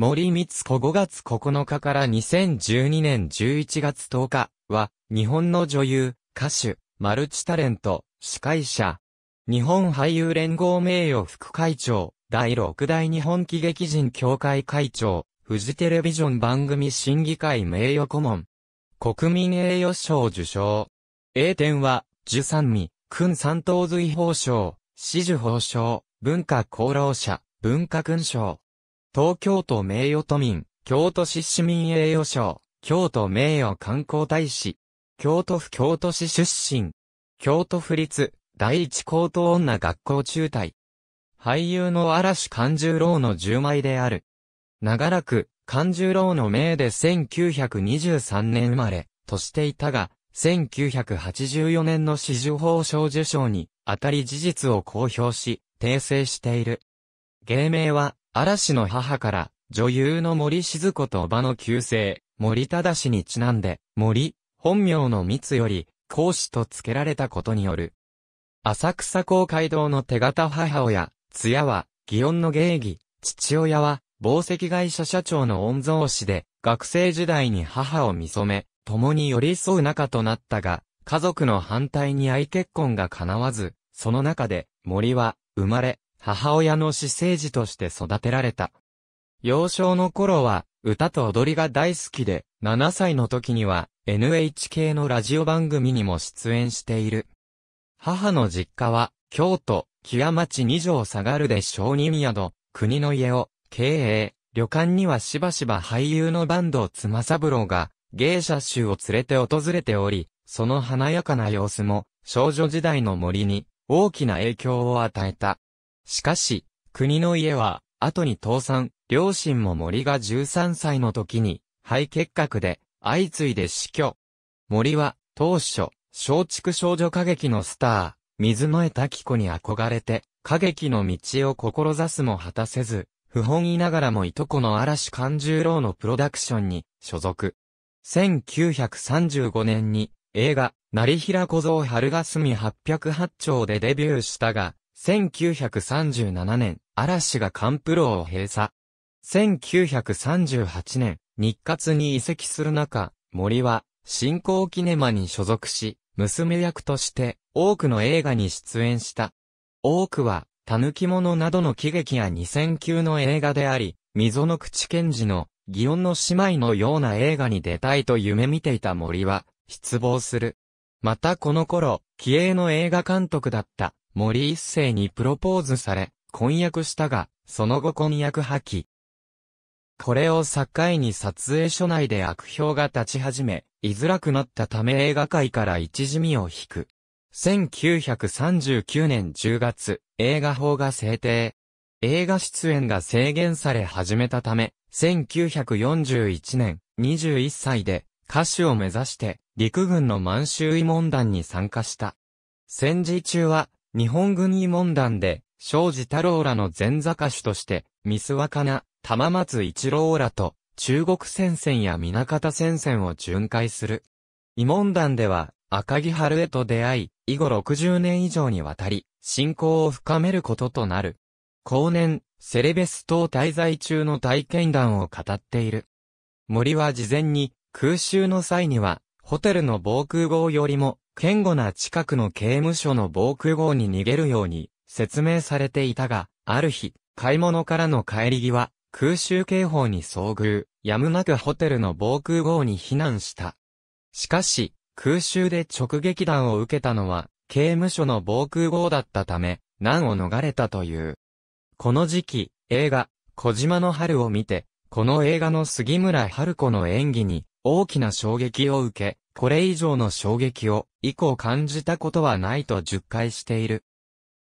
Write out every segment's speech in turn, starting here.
森光子5月9日から2012年11月10日は、日本の女優、歌手、マルチタレント、司会者、日本俳優連合名誉副会長、第6代日本喜劇人協会会長、フジテレビジョン番組審議会名誉顧問、国民栄誉賞受賞。A 点は、十三味、君三等随法賞、四樹法賞、文化功労者、文化勲章。東京都名誉都民、京都市市民栄誉賞、京都名誉観光大使、京都府京都市出身、京都府立、第一高等女学校中退。俳優の嵐勘十郎の10枚である。長らく、勘十郎の名で1923年生まれ、としていたが、1984年の四綬法賞受賞に、あたり事実を公表し、訂正している。芸名は、嵐の母から、女優の森静子と叔母の旧姓、森忠にちなんで、森、本名の密より、孔子と付けられたことによる。浅草公会堂の手形母親、津屋は、祇園の芸妓、父親は、宝石会社社長の御曹司で、学生時代に母を見初め、共に寄り添う仲となったが、家族の反対に愛結婚が叶わず、その中で、森は、生まれ、母親の私生児として育てられた。幼少の頃は、歌と踊りが大好きで、7歳の時には、NHK のラジオ番組にも出演している。母の実家は、京都、木屋町二条下がるで小人宿、国の家を、経営、旅館にはしばしば俳優のバンドつまさぶろうが、芸者衆を連れて訪れており、その華やかな様子も、少女時代の森に、大きな影響を与えた。しかし、国の家は、後に倒産、両親も森が13歳の時に、肺結核で、相次いで死去。森は、当初、松竹少女歌劇のスター、水野江滝子に憧れて、歌劇の道を志すも果たせず、不本意ながらもいとこの嵐勘十郎のプロダクションに所属。1935年に映画、成平小僧春霞808丁でデビューしたが、1937年、嵐がカンプロを閉鎖。1938年、日活に移籍する中、森は、新興キネマに所属し、娘役として、多くの映画に出演した。多くは、狸のなどの喜劇や2000級の映画であり、溝の口賢治の、祇園の姉妹のような映画に出たいと夢見ていた森は、失望する。またこの頃、気鋭の映画監督だった、森一世にプロポーズされ、婚約したが、その後婚約破棄。これを境に撮影所内で悪評が立ち始め、居づらくなったため映画界から一時身を引く。1939年10月、映画法が制定。映画出演が制限され始めたため、1941年、21歳で、歌手を目指して、陸軍の満州慰問団に参加した。戦時中は、日本軍慰問団で、庄司太郎らの前座歌手として、ミスワカナ、玉松一郎らと、中国戦線や南方戦線を巡回する。慰問団では、赤木春へと出会い、以後60年以上にわたり、信仰を深めることとなる。後年、セレベス島滞在中の体験談を語っている。森は事前に、空襲の際には、ホテルの防空壕よりも、堅固な近くの刑務所の防空壕に逃げるように説明されていたが、ある日、買い物からの帰り際、空襲警報に遭遇、やむなくホテルの防空壕に避難した。しかし、空襲で直撃弾を受けたのは、刑務所の防空壕だったため、難を逃れたという。この時期、映画、小島の春を見て、この映画の杉村春子の演技に、大きな衝撃を受け、これ以上の衝撃を以降感じたことはないと述回している。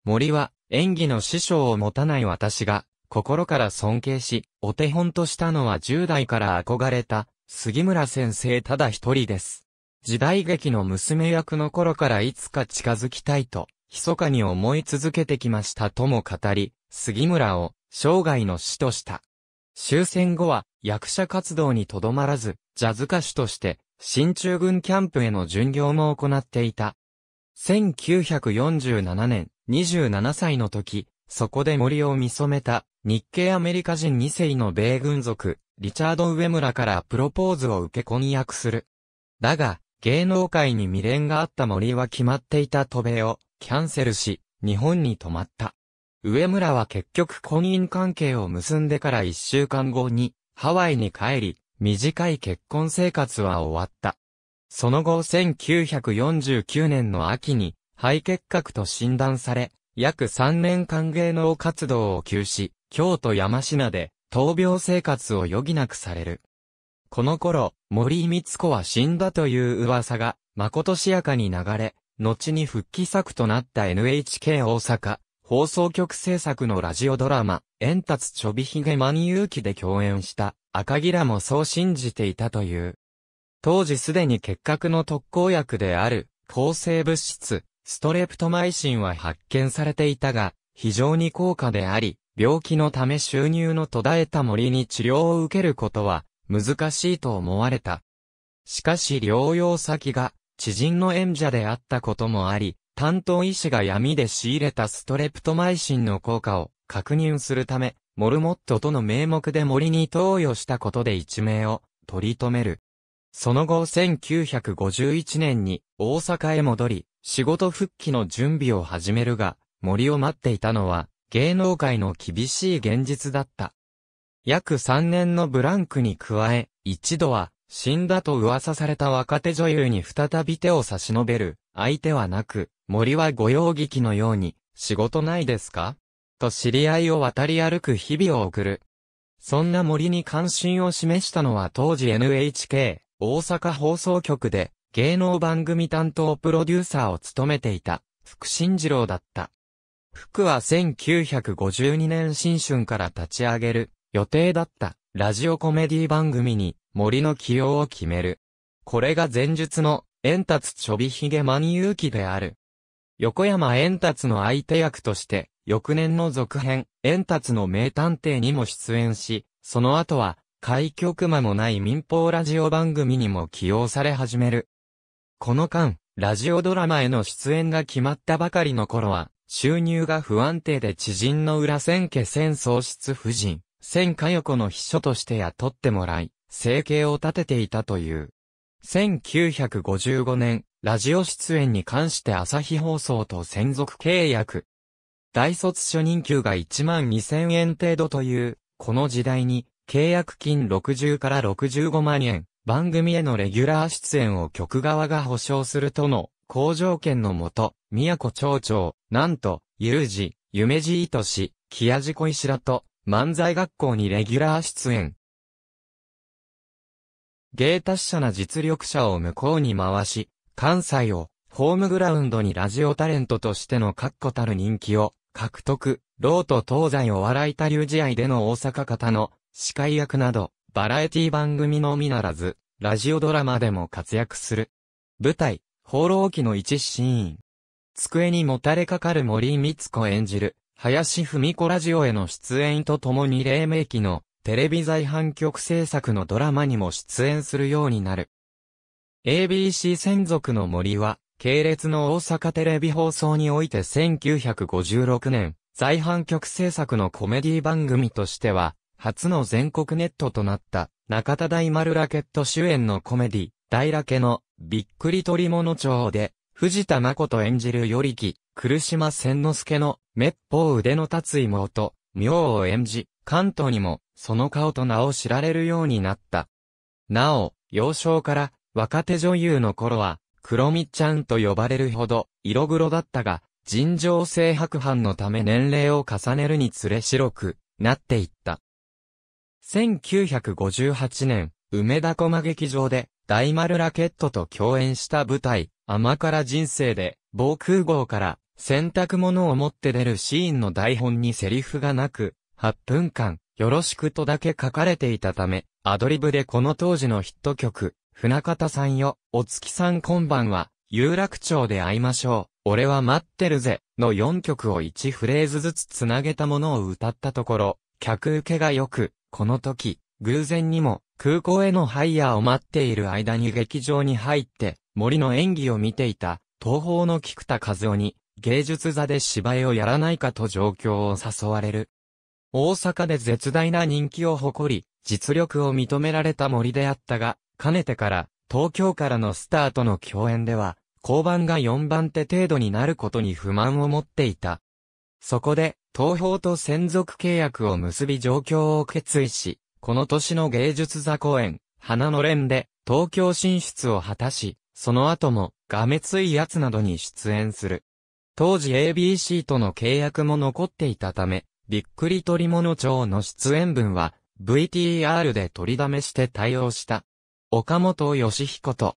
森は演技の師匠を持たない私が心から尊敬し、お手本としたのは10代から憧れた杉村先生ただ一人です。時代劇の娘役の頃からいつか近づきたいと、密かに思い続けてきましたとも語り、杉村を生涯の師とした。終戦後は役者活動にとどまらず、ジャズ歌手として新中軍キャンプへの巡業も行っていた。1947年、27歳の時、そこで森を見染めた、日系アメリカ人2世の米軍族、リチャード・上村からプロポーズを受け婚約する。だが、芸能界に未練があった森は決まっていた渡米を、キャンセルし、日本に泊まった。上村は結局婚姻関係を結んでから1週間後に、ハワイに帰り、短い結婚生活は終わった。その後1949年の秋に肺結核と診断され、約3年間芸能活動を休止、京都山品で闘病生活を余儀なくされる。この頃、森光子は死んだという噂が、まことしやかに流れ、後に復帰作となった NHK 大阪、放送局制作のラジオドラマ、円達ちょびひげゆうきで共演した赤木らもそう信じていたという。当時すでに結核の特効薬である抗生物質、ストレプトマイシンは発見されていたが、非常に高価であり、病気のため収入の途絶えた森に治療を受けることは難しいと思われた。しかし療養先が知人の演者であったこともあり、担当医師が闇で仕入れたストレプトマイシンの効果を確認するため、モルモットとの名目で森に投与したことで一命を取り留める。その後1951年に大阪へ戻り、仕事復帰の準備を始めるが、森を待っていたのは芸能界の厳しい現実だった。約3年のブランクに加え、一度は死んだと噂された若手女優に再び手を差し伸べる相手はなく、森は御用聞きのように、仕事ないですかと知り合いを渡り歩く日々を送る。そんな森に関心を示したのは当時 NHK、大阪放送局で、芸能番組担当プロデューサーを務めていた、福慎次郎だった。福は1952年新春から立ち上げる予定だったラジオコメディ番組に森の起用を決める。これが前述の円達ちょびひげマニ勇気である。横山円達の相手役として、翌年の続編、円達の名探偵にも出演し、その後は、開局間もない民放ラジオ番組にも起用され始める。この間、ラジオドラマへの出演が決まったばかりの頃は、収入が不安定で知人の裏千家千喪失夫人、千佳代子の秘書として雇ってもらい、生計を立てていたという。1955年、ラジオ出演に関して朝日放送と専属契約。大卒初任給が1万2000円程度という、この時代に、契約金60から65万円、番組へのレギュラー出演を局側が保証するとの、好条件のもと、宮古町長、なんと、ゆうじ、ゆめじいとし、きやじこいしらと、漫才学校にレギュラー出演。芸達者な実力者を向こうに回し、関西をホームグラウンドにラジオタレントとしての確固たる人気を獲得、ローと東西お笑い多流試合での大阪方の司会役など、バラエティ番組のみならず、ラジオドラマでも活躍する。舞台、放浪記の一シーン。机にもたれかかる森光子演じる、林文子ラジオへの出演とともに黎明期のテレビ在阪局制作のドラマにも出演するようになる。ABC 専属の森は、系列の大阪テレビ放送において1956年、在販局制作のコメディ番組としては、初の全国ネットとなった、中田大丸ラケット主演のコメディ、大ラケの、びっくり鳥物町で、藤田誠演じるよりき、苦島千之助の、滅法腕の立つ妹、妙を演じ、関東にも、その顔と名を知られるようになった。なお、幼少から、若手女優の頃は、黒みちゃんと呼ばれるほど、色黒だったが、尋常性白斑のため年齢を重ねるにつれ白くなっていった。1958年、梅田駒劇場で、大丸ラケットと共演した舞台、甘辛人生で、防空壕から洗濯物を持って出るシーンの台本にセリフがなく、8分間、よろしくとだけ書かれていたため、アドリブでこの当時のヒット曲、船方さんよ、お月さんこんばんは、有楽町で会いましょう、俺は待ってるぜ、の4曲を1フレーズずつつなげたものを歌ったところ、客受けが良く、この時、偶然にも、空港へのハイヤーを待っている間に劇場に入って、森の演技を見ていた、東方の菊田和夫に、芸術座で芝居をやらないかと状況を誘われる。大阪で絶大な人気を誇り、実力を認められた森であったが、かねてから、東京からのスターとの共演では、交番が4番手程度になることに不満を持っていた。そこで、東宝と専属契約を結び状況を決意し、この年の芸術座公演、花の連で、東京進出を果たし、その後も、がめついやつなどに出演する。当時 ABC との契約も残っていたため、びっくり取り物町の出演分は、VTR で取りだめして対応した。岡本義彦と、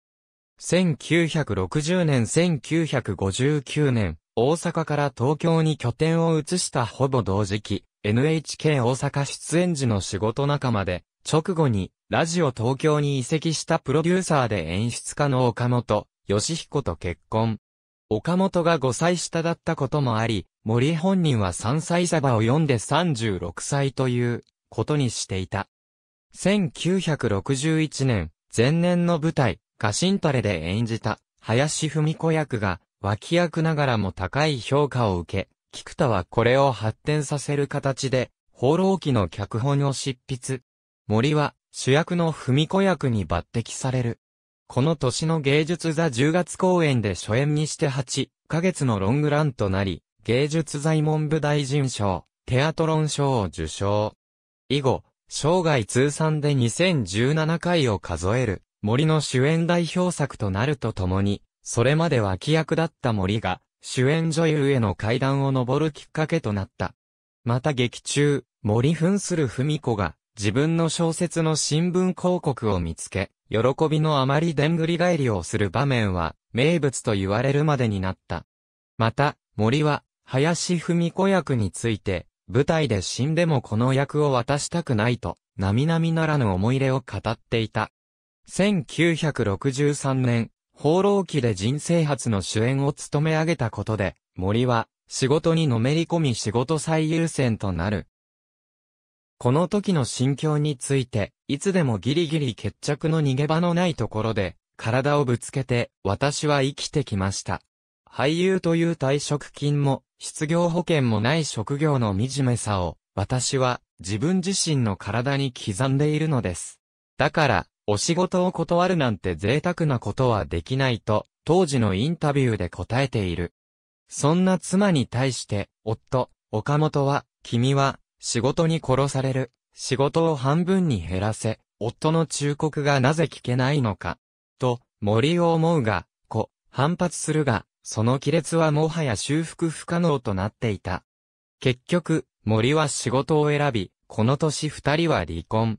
1960年1959年、大阪から東京に拠点を移したほぼ同時期、NHK 大阪出演時の仕事仲間で、直後に、ラジオ東京に移籍したプロデューサーで演出家の岡本、義彦と結婚。岡本が5歳下だったこともあり、森本人は3歳サバを読んで36歳ということにしていた。1961年、前年の舞台、ガシンタレで演じた、林文子役が、脇役ながらも高い評価を受け、菊田はこれを発展させる形で、放浪記の脚本を執筆。森は、主役の文子役に抜擢される。この年の芸術座10月公演で初演にして8ヶ月のロングランとなり、芸術財文部大臣賞、テアトロン賞を受賞。以後、生涯通算で2017回を数える森の主演代表作となるとともに、それまで脇役だった森が主演女優への階段を上るきっかけとなった。また劇中、森扮する文子が自分の小説の新聞広告を見つけ、喜びのあまりでんぐり返りをする場面は名物と言われるまでになった。また、森は林文子役について、舞台で死んでもこの役を渡したくないと、並々ならぬ思い入れを語っていた。1963年、放浪記で人生初の主演を務め上げたことで、森は、仕事にのめり込み仕事最優先となる。この時の心境について、いつでもギリギリ決着の逃げ場のないところで、体をぶつけて、私は生きてきました。俳優という退職金も、失業保険もない職業の惨めさを、私は自分自身の体に刻んでいるのです。だから、お仕事を断るなんて贅沢なことはできないと、当時のインタビューで答えている。そんな妻に対して、夫、岡本は、君は、仕事に殺される、仕事を半分に減らせ、夫の忠告がなぜ聞けないのか、と、森を思うが、子、反発するが、その亀裂はもはや修復不可能となっていた。結局、森は仕事を選び、この年二人は離婚。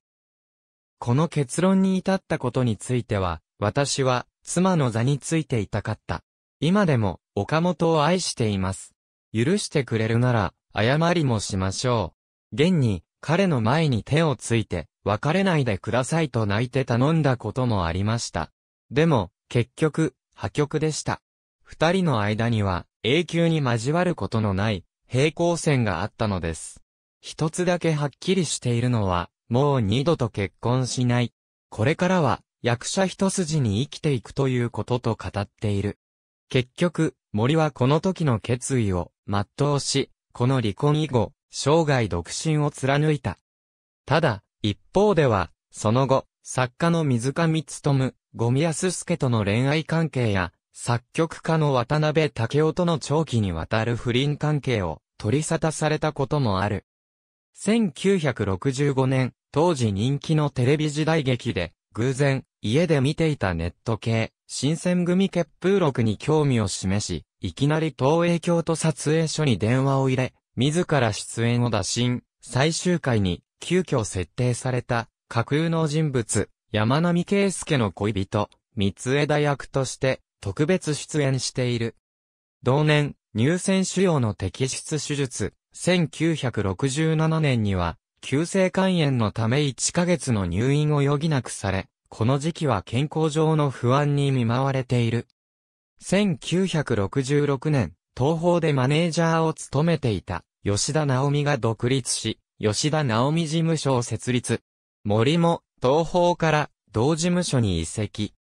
この結論に至ったことについては、私は妻の座についていたかった。今でも岡本を愛しています。許してくれるなら、謝りもしましょう。現に、彼の前に手をついて、別れないでくださいと泣いて頼んだこともありました。でも、結局、破局でした。二人の間には永久に交わることのない平行線があったのです。一つだけはっきりしているのは、もう二度と結婚しない。これからは役者一筋に生きていくということと語っている。結局、森はこの時の決意を全うし、この離婚以後、生涯独身を貫いた。ただ、一方では、その後、作家の水上むゴミ安助との恋愛関係や、作曲家の渡辺武夫との長期にわたる不倫関係を取り沙汰されたこともある。1965年、当時人気のテレビ時代劇で、偶然、家で見ていたネット系、新選組結風録に興味を示し、いきなり東映京都撮影所に電話を入れ、自ら出演を打診、最終回に、急遽設定された、架空の人物、山並圭介の恋人、三枝役として、特別出演している。同年、乳腺腫瘍の摘出手術、1967年には、急性肝炎のため1ヶ月の入院を余儀なくされ、この時期は健康上の不安に見舞われている。1966年、東方でマネージャーを務めていた、吉田直美が独立し、吉田直美事務所を設立。森も、東方から、同事務所に移籍。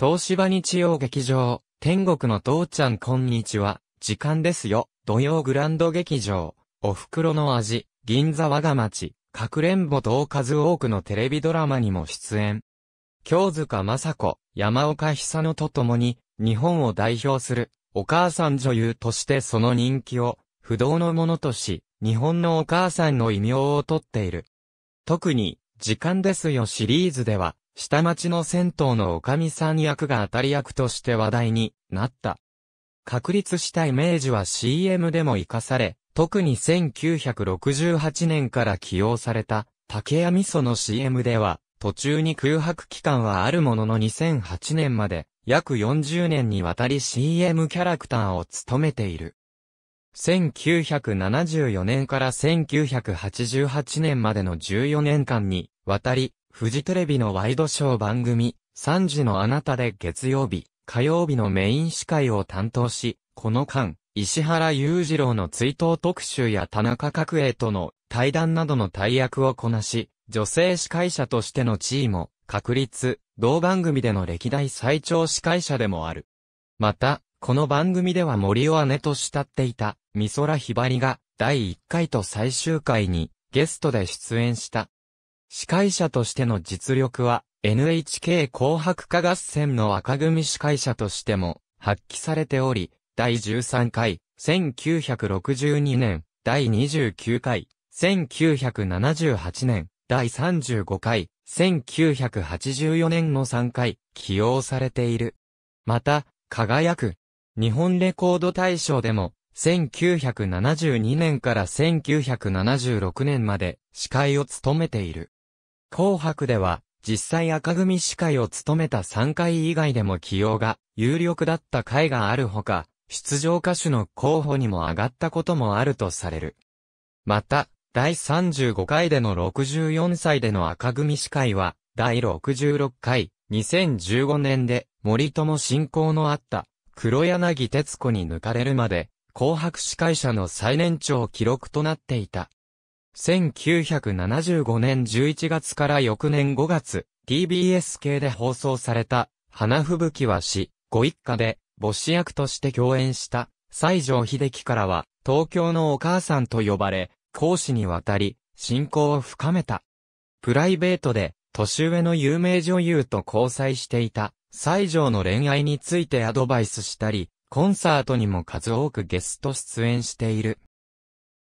東芝日曜劇場、天国の父ちゃんこんにちは、時間ですよ、土曜グランド劇場、お袋の味、銀座我が町、かくれんぼと数多くのテレビドラマにも出演。京塚雅子、山岡久乃と共に、日本を代表する、お母さん女優としてその人気を、不動のものとし、日本のお母さんの異名をとっている。特に、時間ですよシリーズでは、下町の銭湯のおかみさん役が当たり役として話題になった。確立したイメージは CM でも活かされ、特に1968年から起用された竹谷味噌の CM では、途中に空白期間はあるものの2008年まで、約40年にわたり CM キャラクターを務めている。1974年から1988年までの14年間にわたり、フジテレビのワイドショー番組、3時のあなたで月曜日、火曜日のメイン司会を担当し、この間、石原裕次郎の追悼特集や田中角栄との対談などの大役をこなし、女性司会者としての地位も、確立、同番組での歴代最長司会者でもある。また、この番組では森を姉と慕っていた、美空ひばりが、第1回と最終回に、ゲストで出演した。司会者としての実力は、NHK 紅白歌合戦の赤組司会者としても発揮されており、第13回、1962年、第29回、1978年、第35回、1984年の3回、起用されている。また、輝く、日本レコード大賞でも、1972年から1976年まで司会を務めている。紅白では、実際赤組司会を務めた3回以外でも起用が有力だった回があるほか、出場歌手の候補にも上がったこともあるとされる。また、第35回での64歳での赤組司会は、第66回、2015年で森友信仰のあった黒柳徹子に抜かれるまで、紅白司会者の最年長記録となっていた。1975年11月から翌年5月、TBS 系で放送された、花吹雪は死、ご一家で、母子役として共演した、西城秀樹からは、東京のお母さんと呼ばれ、講師にわたり、信仰を深めた。プライベートで、年上の有名女優と交際していた、西条の恋愛についてアドバイスしたり、コンサートにも数多くゲスト出演している。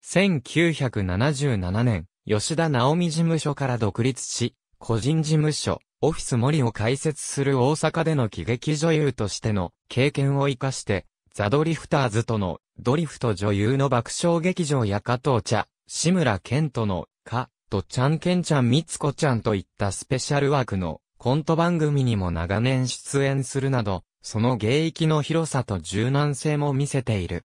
1977年、吉田直美事務所から独立し、個人事務所、オフィス森を開設する大阪での喜劇女優としての経験を活かして、ザ・ドリフターズとのドリフト女優の爆笑劇場や加藤茶、志村健との、か、とちゃんけんちゃんみつこちゃんといったスペシャル枠のコント番組にも長年出演するなど、その芸域の広さと柔軟性も見せている。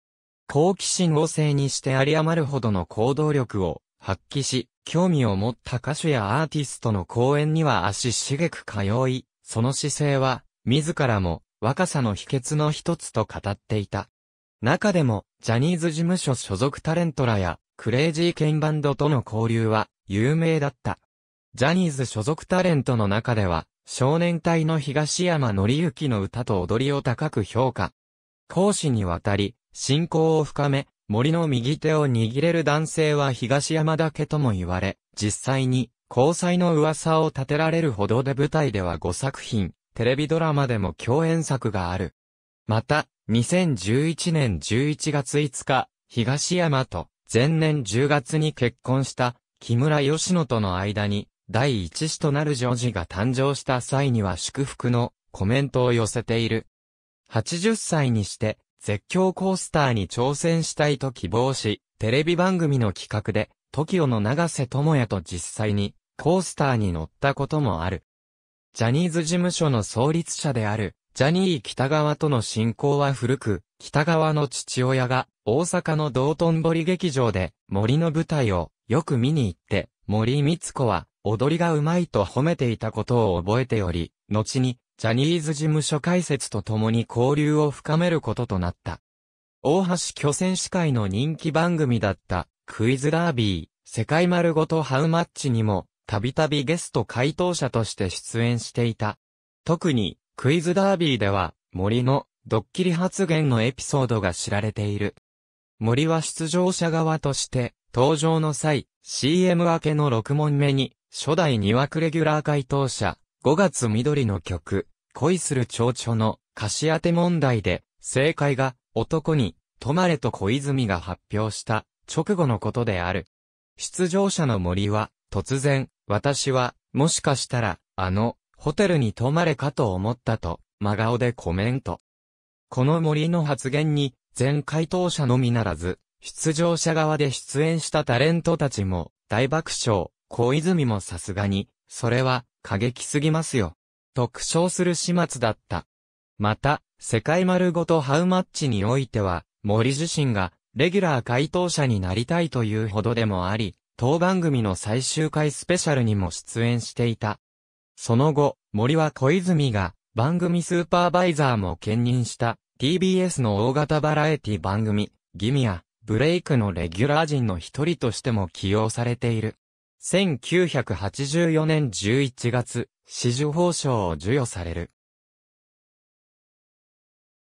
好奇心旺盛にして有り余るほどの行動力を発揮し、興味を持った歌手やアーティストの講演には足しげく通い、その姿勢は、自らも若さの秘訣の一つと語っていた。中でも、ジャニーズ事務所所属タレントらや、クレイジーケンバンドとの交流は、有名だった。ジャニーズ所属タレントの中では、少年隊の東山紀之の歌と踊りを高く評価。講師にわたり、信仰を深め、森の右手を握れる男性は東山だけとも言われ、実際に交際の噂を立てられるほどで舞台では5作品、テレビドラマでも共演作がある。また、2011年11月5日、東山と前年10月に結婚した木村義野との間に第一子となるジョージが誕生した際には祝福のコメントを寄せている。80歳にして絶叫コースターに挑戦したいと希望し、テレビ番組の企画で、TOKIO の長瀬智也と実際に、コースターに乗ったこともある。ジャニーズ事務所の創立者である、ジャニー北川との親交は古く、北川の父親が、大阪の道頓堀劇場で、森の舞台を、よく見に行って、森光子は、踊りがうまいと褒めていたことを覚えており、後に、ジャニーズ事務所解説とともに交流を深めることとなった。大橋巨選司会の人気番組だった、クイズダービー、世界丸ごとハウマッチにも、たびたびゲスト回答者として出演していた。特に、クイズダービーでは、森の、ドッキリ発言のエピソードが知られている。森は出場者側として、登場の際、CM 明けの6問目に、初代2枠レギュラー回答者、5月緑の曲、恋する蝶々の貸し当て問題で、正解が男に、止まれと小泉が発表した直後のことである。出場者の森は、突然、私は、もしかしたら、あの、ホテルに泊まれかと思ったと、真顔でコメント。この森の発言に、全回答者のみならず、出場者側で出演したタレントたちも、大爆笑、小泉もさすがに、それは、過激すぎますよ。特徴する始末だった。また、世界丸ごとハウマッチにおいては、森自身が、レギュラー回答者になりたいというほどでもあり、当番組の最終回スペシャルにも出演していた。その後、森は小泉が、番組スーパーバイザーも兼任した、TBS の大型バラエティ番組、ギミア、ブレイクのレギュラー陣の一人としても起用されている。1984年11月、紫綬褒章を授与される。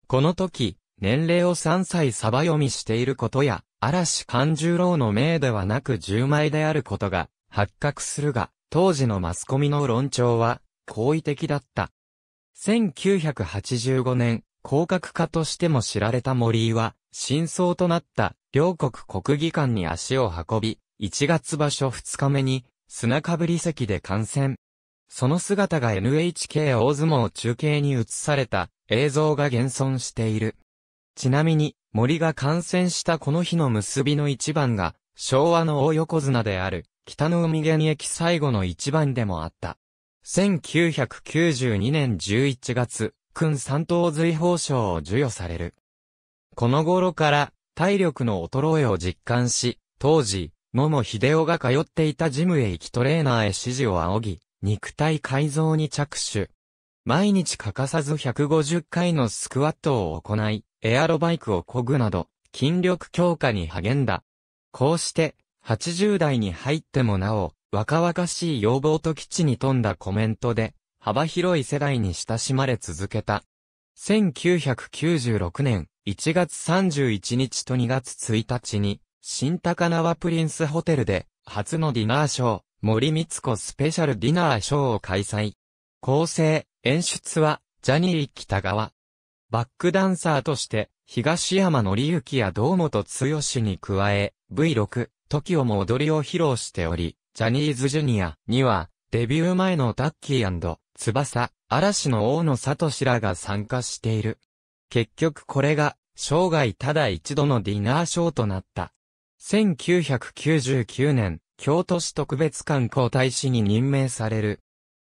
この時、年齢を3歳サバ読みしていることや、嵐勘十郎の命ではなく十枚であることが発覚するが、当時のマスコミの論調は、好意的だった。1985年、広角化としても知られた森井は、真相となった両国国技館に足を運び、1月場所2日目に、砂かぶり席で観戦。その姿が NHK 大相撲中継に映された映像が現存している。ちなみに、森が感染したこの日の結びの一番が、昭和の大横綱である、北の海現役最後の一番でもあった。1992年11月、君三等随法賞を授与される。この頃から体力の衰えを実感し、当時、野茂秀夫が通っていたジムへ行きトレーナーへ指示を仰ぎ、肉体改造に着手。毎日欠かさず150回のスクワットを行い、エアロバイクを漕ぐなど、筋力強化に励んだ。こうして、80代に入ってもなお、若々しい要望と基地に富んだコメントで、幅広い世代に親しまれ続けた。1996年1月31日と2月1日に、新高輪プリンスホテルで、初のディナーショー、森光子スペシャルディナーショーを開催。構成、演出は、ジャニー北川。バックダンサーとして、東山紀之や堂本剛に加え、V6、TOKIO も踊りを披露しており、ジャニーズジュニアには、デビュー前のタッキー翼、嵐の大野聡らが参加している。結局これが、生涯ただ一度のディナーショーとなった。1999年、京都市特別観光大使に任命される。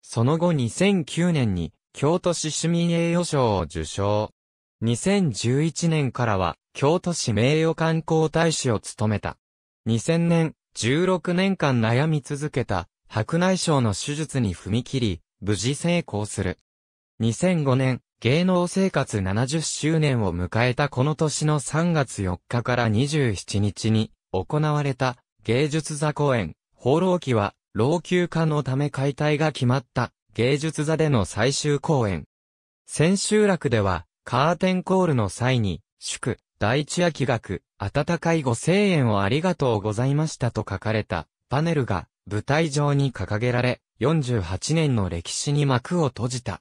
その後2009年に京都市市民栄誉賞を受賞。2011年からは京都市名誉観光大使を務めた。2000年、16年間悩み続けた白内障の手術に踏み切り、無事成功する。2005年、芸能生活70周年を迎えたこの年の3月4日から27日に行われた芸術座公演、放浪記は、老朽化のため解体が決まった芸術座での最終公演。千秋楽では、カーテンコールの際に、祝、第一秋学、温かいご声援をありがとうございましたと書かれたパネルが舞台上に掲げられ、48年の歴史に幕を閉じた。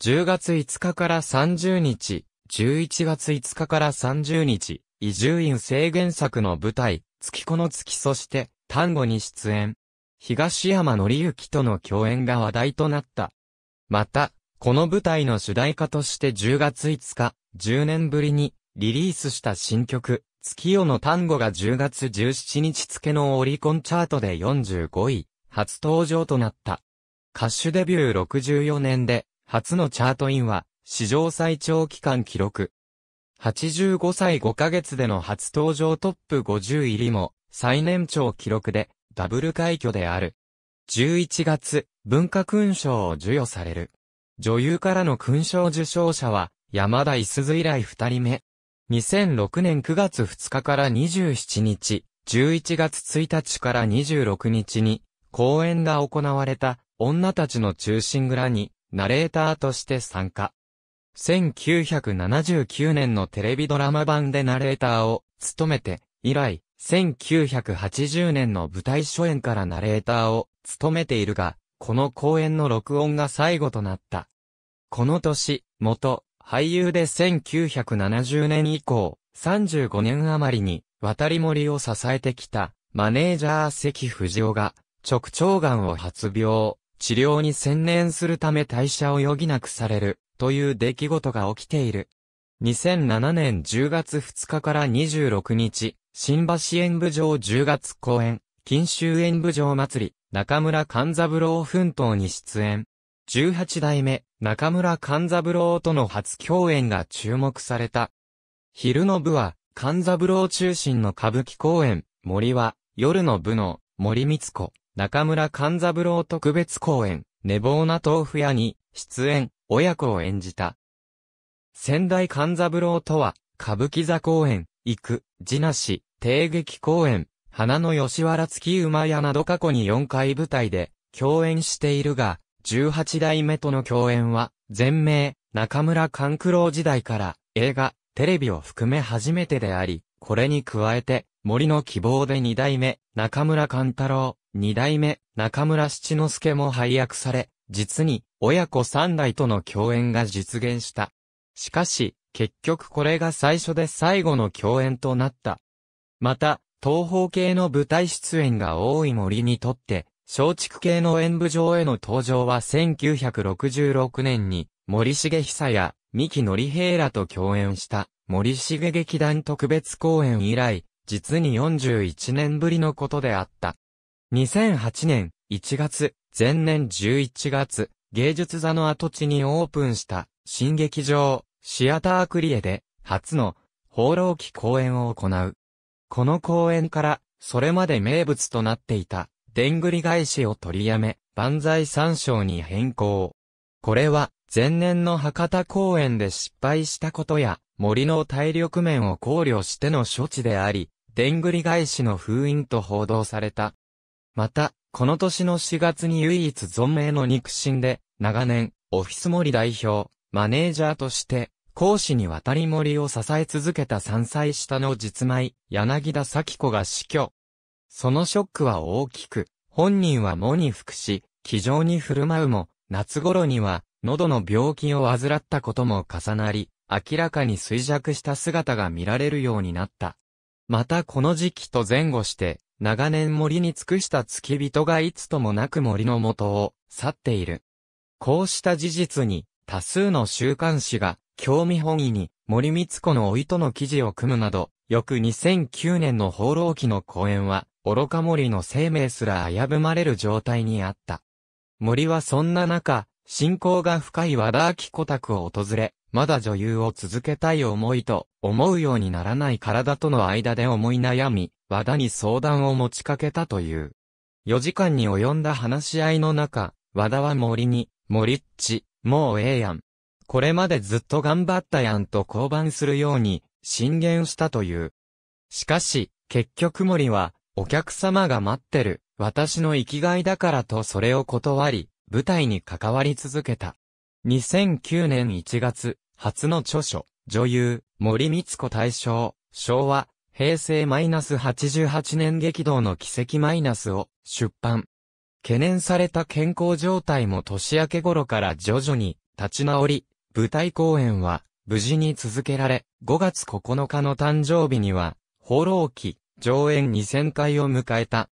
10月5日から30日、11月5日から30日、移住院制限作の舞台、月子の月そして、単語に出演。東山紀之との共演が話題となった。また、この舞台の主題歌として10月5日、10年ぶりにリリースした新曲、月夜の単語が10月17日付のオリコンチャートで45位、初登場となった。歌手デビュー64年で、初のチャートインは、史上最長期間記録。85歳5ヶ月での初登場トップ50入りも、最年長記録で、ダブル快挙である。11月、文化勲章を授与される。女優からの勲章受章者は、山田伊す以来2人目。2006年9月2日から27日、11月1日から26日に、公演が行われた、女たちの中心蔵に、ナレーターとして参加。1979年のテレビドラマ版でナレーターを務めて、以来、1980年の舞台初演からナレーターを務めているが、この公演の録音が最後となった。この年、元、俳優で1970年以降、35年余りに、渡り森を支えてきた、マネージャー関藤夫が、直腸癌を発病、治療に専念するため退社を余儀なくされる。という出来事が起きている。2007年10月2日から26日、新橋演舞場10月公演、金州演舞場祭り、中村勘三郎奮闘に出演。18代目、中村勘三郎との初共演が注目された。昼の部は、勘三郎中心の歌舞伎公演、森は、夜の部の、森光子、中村勘三郎特別公演、寝坊な豆腐屋に、出演、親子を演じた。仙台勘三郎とは、歌舞伎座公演、行く、地なし、帝劇公演、花の吉原月馬屋など過去に4回舞台で共演しているが、18代目との共演は、全名、中村勘九郎時代から映画、テレビを含め初めてであり、これに加えて、森の希望で二代目、中村勘太郎、二代目、中村七之助も配役され、実に親子三代との共演が実現した。しかし、結局これが最初で最後の共演となった。また、東方系の舞台出演が多い森にとって、松竹系の演舞場への登場は1966年に、森重久や三木り平らと共演した森重劇団特別公演以来、実に41年ぶりのことであった。2008年1月、前年11月、芸術座の跡地にオープンした新劇場、シアタークリエで初の放浪期公演を行う。この公演から、それまで名物となっていた、でんぐり返しを取りやめ、万歳三章に変更。これは、前年の博多公演で失敗したことや、森の体力面を考慮しての処置であり、でんぐり返しの封印と報道された。また、この年の4月に唯一存命の肉親で、長年、オフィス森代表、マネージャーとして、講師に渡り森を支え続けた3歳下の実米、柳田咲子が死去。そのショックは大きく、本人は藻に服し、気丈に振る舞うも、夏頃には、喉の病気を患ったことも重なり、明らかに衰弱した姿が見られるようになった。またこの時期と前後して、長年森に尽くした付き人がいつともなく森の元を去っている。こうした事実に多数の週刊誌が興味本位に森光子の老いとの記事を組むなど、翌2009年の放浪記の講演は、愚か森の生命すら危ぶまれる状態にあった。森はそんな中、信仰が深い和田明子宅を訪れ、まだ女優を続けたい思いと、思うようにならない体との間で思い悩み、和田に相談を持ちかけたという。4時間に及んだ話し合いの中、和田は森に、森っち、もうええやん。これまでずっと頑張ったやんと降板するように、進言したという。しかし、結局森は、お客様が待ってる、私の生きがいだからとそれを断り、舞台に関わり続けた。2009年1月、初の著書、女優、森光子大賞、昭和、平成マイナス88年激動の奇跡マイナスを出版。懸念された健康状態も年明け頃から徐々に立ち直り、舞台公演は無事に続けられ、5月9日の誕生日には、放浪期上演2000回を迎えた。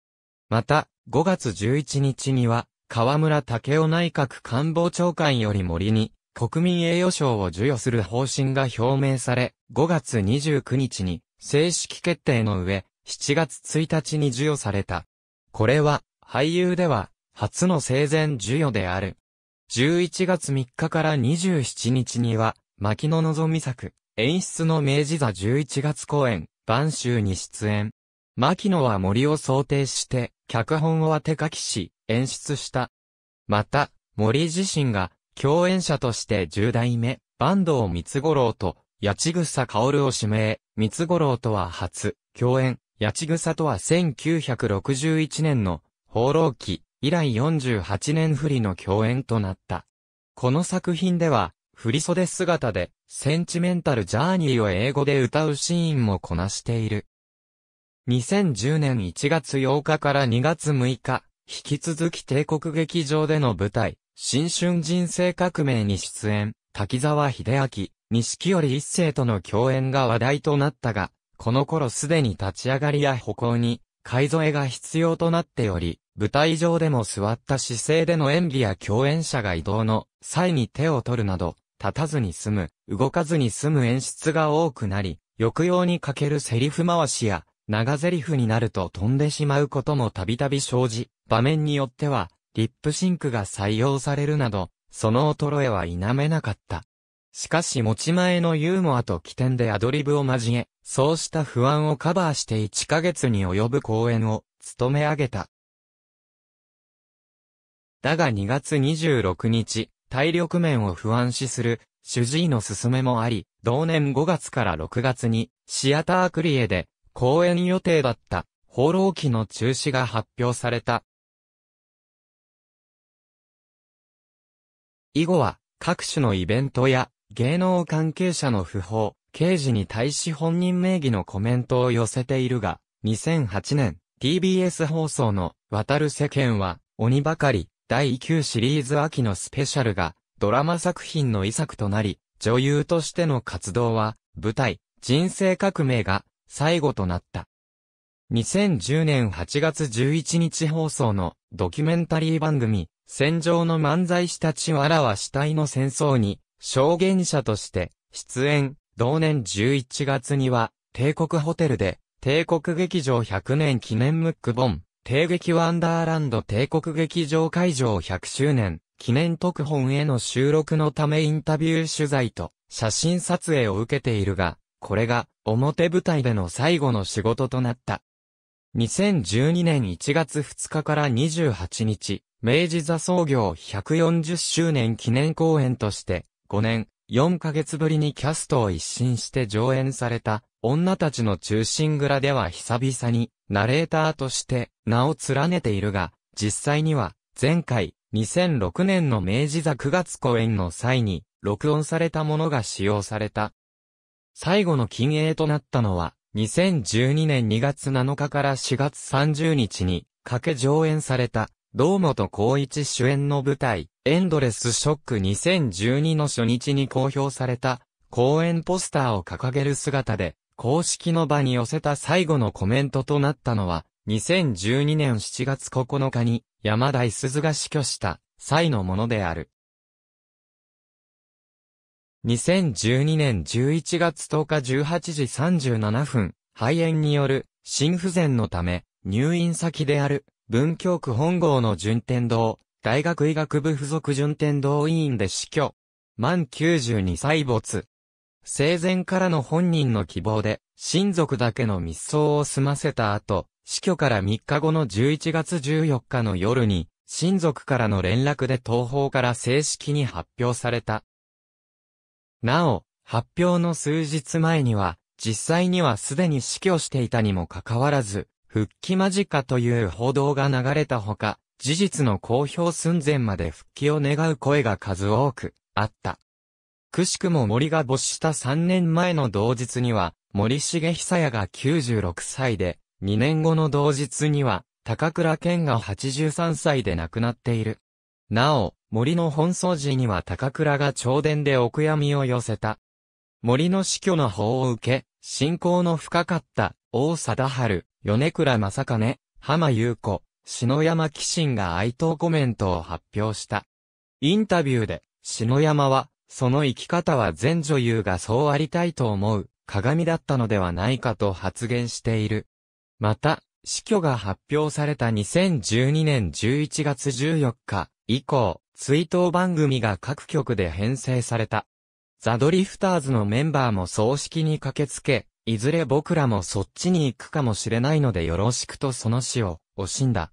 また、5月11日には、河村武雄内閣官房長官より森に、国民栄誉賞を授与する方針が表明され、5月29日に正式決定の上、7月1日に授与された。これは、俳優では、初の生前授与である。11月3日から27日には、牧野望み作、演出の明治座11月公演、晩秋に出演。牧野は森を想定して、脚本を当て書きし、演出した。また、森自身が共演者として10代目、坂東三五郎と、八千草薫を指名、三五郎とは初、共演、八千草とは1961年の、放浪期以来48年振りの共演となった。この作品では、振り袖姿で、センチメンタルジャーニーを英語で歌うシーンもこなしている。2010年1月8日から2月6日、引き続き帝国劇場での舞台、新春人生革命に出演、滝沢秀明、錦織一世との共演が話題となったが、この頃すでに立ち上がりや歩行に、い添えが必要となっており、舞台上でも座った姿勢での演技や共演者が移動の際に手を取るなど、立たずに済む、動かずに済む演出が多くなり、抑揚に欠けるセリフ回しや長台詞になると飛んでしまうこともたびたび生じ、場面によっては、リップシンクが採用されるなど、その衰えは否めなかった。しかし持ち前のユーモアと起点でアドリブを交え、そうした不安をカバーして1ヶ月に及ぶ公演を務め上げた。だが2月26日、体力面を不安視する主治医の勧めもあり、同年5月から6月にシアタークリエで公演予定だった、放浪記の中止が発表された。以後は、各種のイベントや、芸能関係者の訃報、刑事に対し本人名義のコメントを寄せているが、2008年、TBS 放送の、渡る世間は、鬼ばかり、第9シリーズ秋のスペシャルが、ドラマ作品の遺作となり、女優としての活動は、舞台、人生革命が、最後となった。2010年8月11日放送のドキュメンタリー番組、戦場の漫才師たちわらは死体の戦争に、証言者として出演、同年11月には、帝国ホテルで、帝国劇場100年記念ムック本、帝劇ワンダーランド帝国劇場会場100周年、記念特本への収録のためインタビュー取材と、写真撮影を受けているが、これが表舞台での最後の仕事となった。2012年1月2日から28日、明治座創業140周年記念公演として、5年、4ヶ月ぶりにキャストを一新して上演された、女たちの中心蔵では久々に、ナレーターとして名を連ねているが、実際には、前回、2006年の明治座9月公演の際に、録音されたものが使用された。最後の禁営となったのは、2012年2月7日から4月30日に、かけ上演された、堂本光一主演の舞台、エンドレスショック2012の初日に公表された、公演ポスターを掲げる姿で、公式の場に寄せた最後のコメントとなったのは、2012年7月9日に山田鈴が死去した際のものである。2012年11月10日18時37分、肺炎による心不全のため、入院先である文京区本郷の順天堂、大学医学部附属順天堂医院で死去。満92歳没。生前からの本人の希望で、親族だけの密葬を済ませた後、死去から3日後の11月14日の夜に、親族からの連絡で東方から正式に発表された。なお、発表の数日前には、実際にはすでに死去していたにもかかわらず、復帰間近という報道が流れたほか、事実の公表寸前まで復帰を願う声が数多くあった。くしくも森が没した3年前の同日には、森重久也が96歳で、2年後の同日には、高倉健が83歳で亡くなっている。なお、森の本草寺には高倉が朝殿でお悔やみを寄せた。森の死去の法を受け、信仰の深かった、大貞治、米倉正兼、浜優子、篠山紀信が哀悼コメントを発表した。インタビューで、篠山は、その生き方は全女優がそうありたいと思う、鏡だったのではないかと発言している。また、死去が発表された2012年11月14日以降、追悼番組が各局で編成された。ザ・ドリフターズのメンバーも葬式に駆けつけ、いずれ僕らもそっちに行くかもしれないのでよろしくとその死を惜しんだ。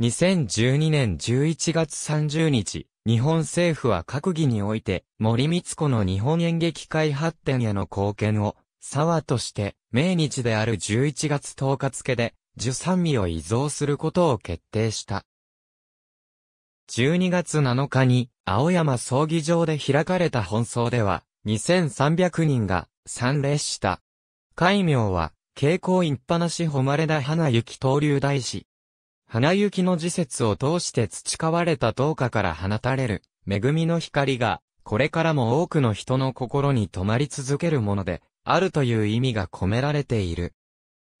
2012年11月30日、日本政府は閣議において、森光子の日本演劇界発展への貢献を、沢として、命日である11月10日付で、十三味を移贈することを決定した。12月7日に青山葬儀場で開かれた本葬では2300人が参列した。戒名は、傾向いっぱなし誉れだ花雪東流大師。花雪の時節を通して培われた灯火から放たれる、恵みの光が、これからも多くの人の心に留まり続けるもので、あるという意味が込められている。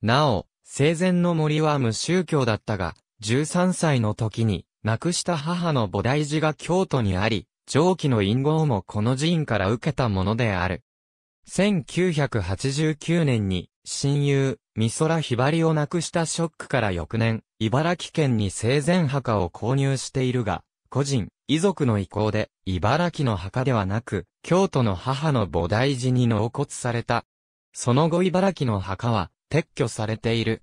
なお、生前の森は無宗教だったが、13歳の時に、亡くした母の菩提寺が京都にあり、上記の隠語もこの寺院から受けたものである。1989年に、親友、美空ひばりを亡くしたショックから翌年、茨城県に生前墓を購入しているが、個人、遺族の意向で、茨城の墓ではなく、京都の母の菩提寺に納骨された。その後茨城の墓は、撤去されている。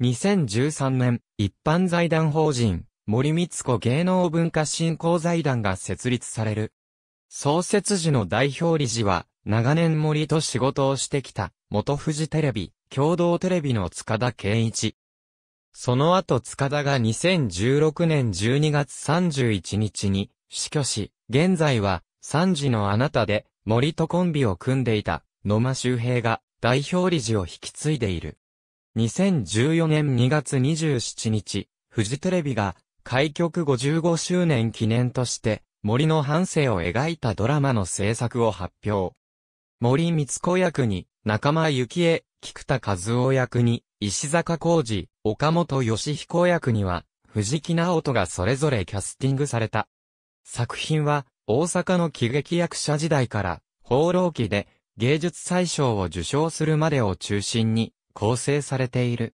2013年、一般財団法人、森光子芸能文化振興財団が設立される。創設時の代表理事は、長年森と仕事をしてきた、元富士テレビ、共同テレビの塚田健一。その後塚田が2016年12月31日に死去し、現在は3時のあなたで森とコンビを組んでいた野間周平が代表理事を引き継いでいる。2014年2月27日、フジテレビが開局55周年記念として森の半生を描いたドラマの制作を発表。森光子役に仲間幸恵、菊田和夫役に石坂浩二、岡本義彦役には藤木直人がそれぞれキャスティングされた。作品は大阪の喜劇役者時代から放浪記で芸術祭賞を受賞するまでを中心に構成されている。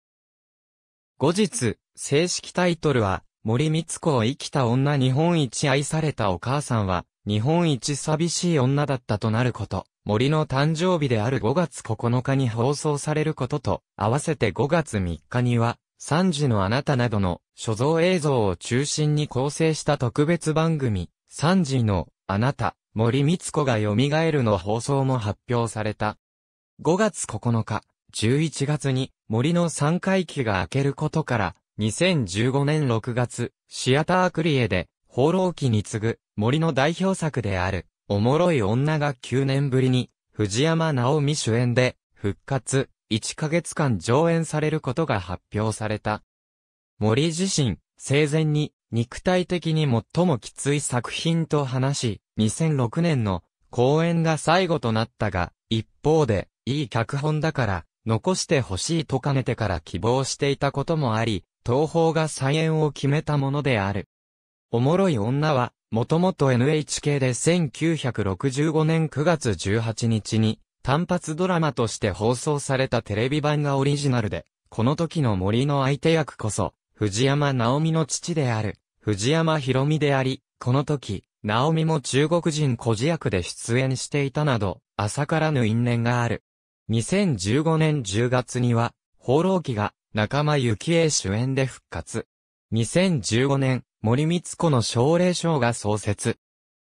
後日、正式タイトルは、森光子を生きた女日本一愛されたお母さんは、日本一寂しい女だったとなること、森の誕生日である5月9日に放送されることと、合わせて5月3日には、3時のあなたなどの所蔵映像を中心に構成した特別番組、3時のあなた森光子が蘇るの放送も発表された。5月9日、11月に森の3回期が明けることから、2015年6月、シアタークリエで、放浪期に次ぐ森の代表作である、おもろい女が9年ぶりに、藤山直美主演で、復活、1ヶ月間上演されることが発表された。森自身、生前に、肉体的に最もきつい作品と話し、2006年の公演が最後となったが、一方で、いい脚本だから、残してほしいと兼ねてから希望していたこともあり、東宝が再演を決めたものである。おもろい女は、もともと NHK で1965年9月18日に、単発ドラマとして放送されたテレビ版がオリジナルで、この時の森の相手役こそ、藤山直美の父である、藤山博美であり、この時、直美も中国人孤児役で出演していたなど、浅からぬ因縁がある。2015年10月には、放浪記が仲間幸恵主演で復活。2015年、森光子の奨励賞が創設。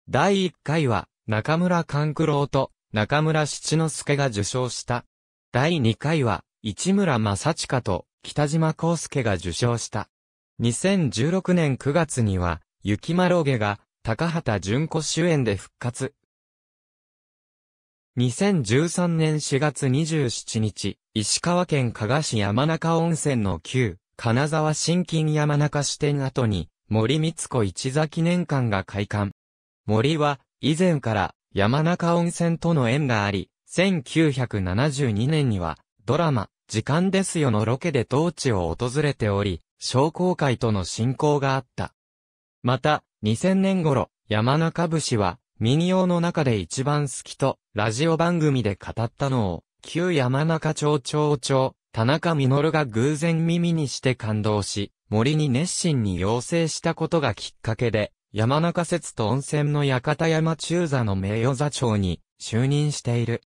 第1回は、中村勘九郎と中村七之助が受賞した。第2回は、市村正親と北島康介が受賞した。2016年9月には、雪まろげが、高畑淳子主演で復活。2013年4月27日、石川県加賀市山中温泉の旧、金沢新金山中支店跡に、森光子一座記念館が開館。森は、以前から、山中温泉との縁があり、1972年には、ドラマ、時間ですよのロケで当地を訪れており、商工会との親交があった。また、2000年頃、山中節は、民謡の中で一番好きと、ラジオ番組で語ったのを、旧山中町町長、田中実が偶然耳にして感動し、森に熱心に要請したことがきっかけで、山中節と温泉の館山中座の名誉座長に就任している。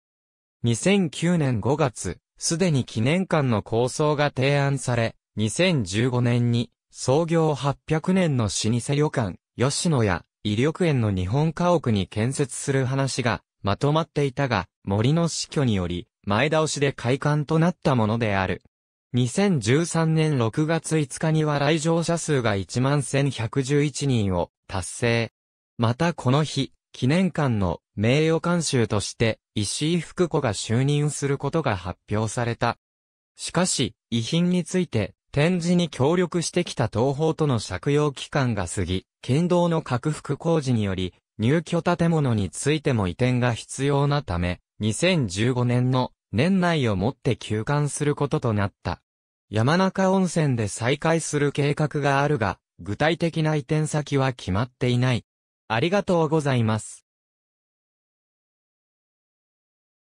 2009年5月、すでに記念館の構想が提案され、2015年に創業800年の老舗旅館、吉野や威力園の日本家屋に建設する話がまとまっていたが、森の死去により前倒しで開館となったものである。2013年6月5日には来場者数が1万1111人を達成。またこの日、記念館の名誉監修として石井福子が就任することが発表された。しかし、遺品について展示に協力してきた東方との借用期間が過ぎ、県道の拡幅工事により、入居建物についても移転が必要なため、2015年の年内をもって休館することとなった。山中温泉で再開する計画があるが、具体的な移転先は決まっていない。ありがとうございます。